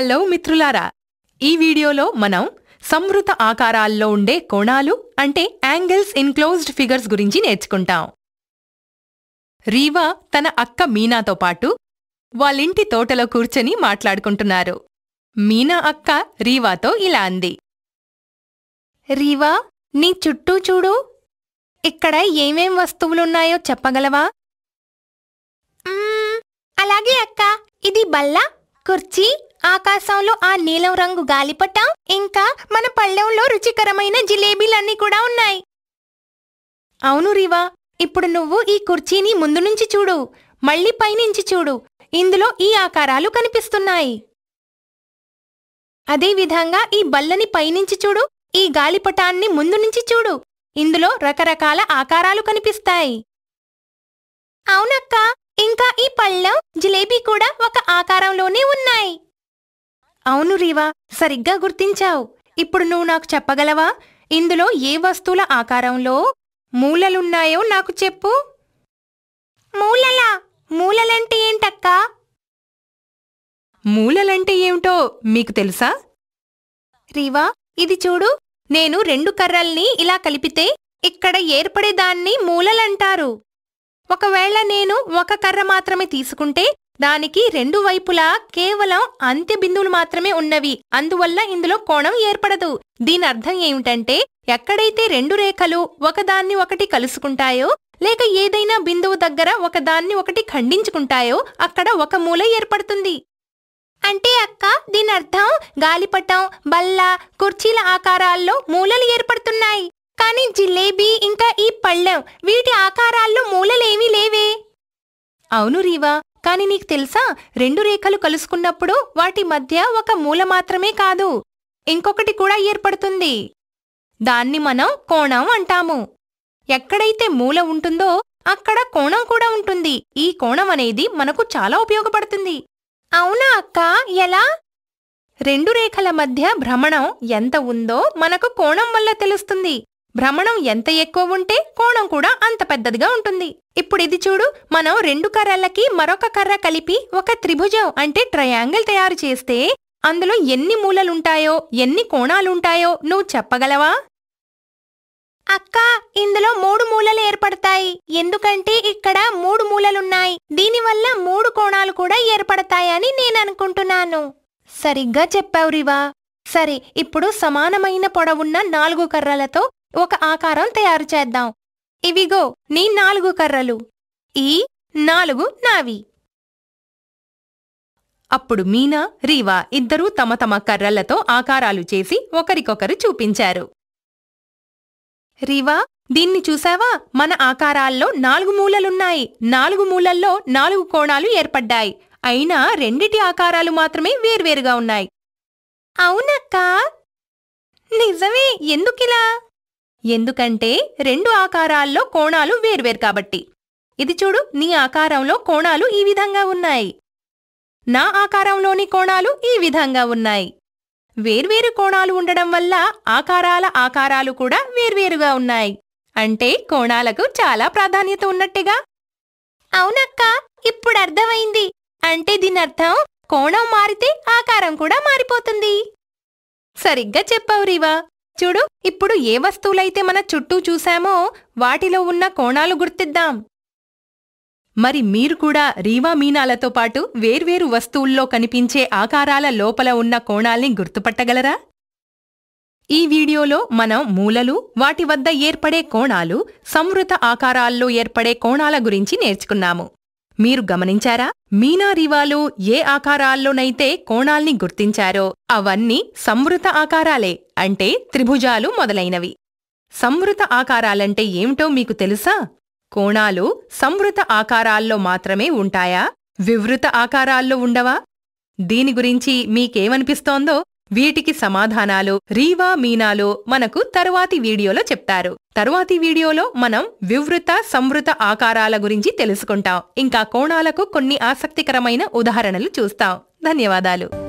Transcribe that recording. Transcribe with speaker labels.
Speaker 1: hello మిత్రులారా ఈ వీడియోలో మనం సంవృత ఆకారాల్లో ఉండే కోణాలు అంటే యాంగిల్స్ ఇన్క్లోజ్డ్ ఫిగర్స్ గురించి నేర్చుకుంటాం రీవా తన అక్క మీనాతో పాటు వాళ్ళింటి తోటలో కూర్చొని మాట్లాడుకుంటున్నారు మీనా అక్క రీవాతో ఇలా అంది రీవా నీ చుట్టూ చూడు ఇక్కడ ఏమేం వస్తువులున్నాయో చెప్పగలవా అలాగే అక్క ఇది బల్ల కుర్చీ ఆకాశంలో ఆ నీలం రంగు గాలిపట ఇంకా మన పళ్ళెంలో రుచికరమైన జిలేబీలన్నీ కూడా ఉన్నాయి అవును రివా ఇప్పుడు నువ్వు ఈ కుర్చీని ముందు నుంచి చూడు మళ్ళీ పైనుంచి చూడు ఇందులో ఈ ఆకారాలు కనిపిస్తున్నాయి అదేవిధంగా ఈ బల్లని పైనుంచి చూడు ఈ గాలిపటాన్ని ముందు నుంచి చూడు ఇందులో రకరకాల ఆకారాలు కనిపిస్తాయి అవునక్క ఇంకా ఈ పళ్ళం జిలేబీ కూడా ఒక ఆకారంలోనే ఉన్నాయి అవును రీవా సరిగ్గా గుర్తించావు ఇప్పుడు నువ్వు నాకు చెప్పగలవా ఇందులో ఏ వస్తువుల ఆకారంలో మూలలున్నాయో నాకు చెప్పు మూలలా మూలలంటే ఏంటక్కా మూలలంటే ఏమిటో మీకు తెలుసా రీవా ఇది చూడు నేను రెండు కర్రల్ని ఇలా కలిపితే ఇక్కడ ఏర్పడేదాన్ని మూలలంటారు ఒకవేళ నేను ఒక కర్ర మాత్రమే తీసుకుంటే దానికి రెండు వైపులా కేవలం అంత్య బిందువులు మాత్రమే ఉన్నవి అందువల్ల ఇందులో కోణం ఏర్పడదు దీని అర్థం ఏమిటంటే ఎక్కడైతే రెండు రేఖలు ఒకదాన్ని ఒకటి కలుసుకుంటాయో లేక ఏదైనా బిందువు దగ్గర ఒకదాన్ని ఒకటి ఖండించుకుంటాయో అక్కడ ఒక మూల ఏర్పడుతుంది అంటే అక్క దీని అర్థం గాలిపటం బల్ల కుర్చీల ఆకారాల్లో మూలలు ఏర్పడుతున్నాయి కానీ జిలేబీ ఇంకా ఈ పళ్ళెం వీటి ఆకారాల్లో మూలలేమీ లేవే అవును రీవా కానీ నీకు తెలుసా రెండు రేఖలు కలుసుకున్నప్పుడు వాటి మధ్య ఒక మూల మాత్రమే కాదు ఇంకొకటి కూడా ఏర్పడుతుంది దాన్ని మనం కోణం అంటాము ఎక్కడైతే మూల ఉంటుందో అక్కడ కోణం కూడా ఉంటుంది ఈ కోణం అనేది మనకు చాలా ఉపయోగపడుతుంది అవునా అక్క ఎలా రెండు రేఖల మధ్య భ్రమణం ఎంత ఉందో మనకు కోణం వల్ల తెలుస్తుంది భ్రమణం ఎంత ఎక్కువ ఉంటే కోణం కూడా అంత పెద్దదిగా ఉంటుంది ఇప్పుడు ఇది చూడు మనం రెండు కర్రలకి మరొక కర్ర కలిపి ఒక త్రిభుజం అంటే ట్రయాంగిల్ తయారు చేస్తే అందులో ఎన్ని మూలలుంటాయో ఎన్ని కోణాలుంటాయో నువ్వు చెప్పగలవా అక్క ఇందులో మూడు మూలలు ఏర్పడతాయి ఎందుకంటే ఇక్కడ మూడు మూలలున్నాయి దీనివల్ల మూడు కోణాలు కూడా ఏర్పడతాయని నేననుకుంటున్నాను సరిగ్గా చెప్పావు రివా సరే ఇప్పుడు సమానమైన పొడవున్న నాలుగు కర్రలతో ఒక ఆకారం తయారు చేద్దాం ఇవిగో నీ నాలుగు కర్రలు ఈ నాలుగు నావి అప్పుడు మీనా రీవా ఇద్దరూ తమ తమ కర్రలతో ఆకారాలు చేసి ఒకరికొకరు చూపించారు రీవా దీన్ని చూసావా మన ఆకారాల్లో నాలుగు మూలలున్నాయి నాలుగు మూలల్లో నాలుగు కోణాలు ఏర్పడ్డాయి అయినా రెండిటి ఆకారాలు మాత్రమే వేర్వేరుగా ఉన్నాయి అవునక్కా నిజమే ఎందుకిలా ఎందుకంటే రెండు ఆకారాల్లో కోణాలు వేర్వేరు కాబట్టి ఇది చూడు నీ ఆకారంలో కోణాలు ఈ విధంగా ఉన్నాయి నా ఆకారంలోని కోణాలు ఈ విధంగా ఉన్నాయి వేర్వేరు కోణాలు ఉండడం వల్ల ఆకారాల ఆకారాలు కూడా వేర్వేరుగా ఉన్నాయి అంటే కోణాలకు చాలా ప్రాధాన్యత ఉన్నట్టుగా అవునక్క ఇప్పుడు అర్థమైంది అంటే దీని కోణం మారితే ఆకారం కూడా మారిపోతుంది సరిగ్గా చెప్పావు రీవా చూడు ఇప్పుడు ఏ వస్తువులైతే మన చుట్టూ చూశామో వాటిలో ఉన్న కోణాలు గుర్తిద్దాం మరి మీరు కూడా రీవా మీనాలతో పాటు వేర్వేరు వస్తువుల్లో కనిపించే ఆకారాల లోపల ఉన్న కోణాల్ని గుర్తుపట్టగలరా ఈ వీడియోలో మనం మూలలు వాటి వద్ద ఏర్పడే కోణాలు సంవృత ఆకారాల్లో ఏర్పడే కోణాల గురించి నేర్చుకున్నాము మీరు గమనించారా మీనారీవాలు ఏ ఆకారాల్లోనైతే కోణాల్ని గుర్తించారో అవన్నీ సంవృత ఆకారాలే అంటే త్రిభుజాలు మొదలైనవి సంవృత ఆకారాలంటే ఏమిటో మీకు తెలుసా కోణాలు సంవృత ఆకారాల్లో మాత్రమే ఉంటాయా వివృత ఆకారాల్లో ఉండవా దీని గురించి మీకేమనిపిస్తోందో వీటికి సమాధానాలు రీవా మీనాలు మనకు తరువాతి వీడియోలో చెప్తారు తరువాతి వీడియోలో మనం వివృత సంవృత ఆకారాల గురించి తెలుసుకుంటాం ఇంకా కోణాలకు కొన్ని ఆసక్తికరమైన ఉదాహరణలు చూస్తాం ధన్యవాదాలు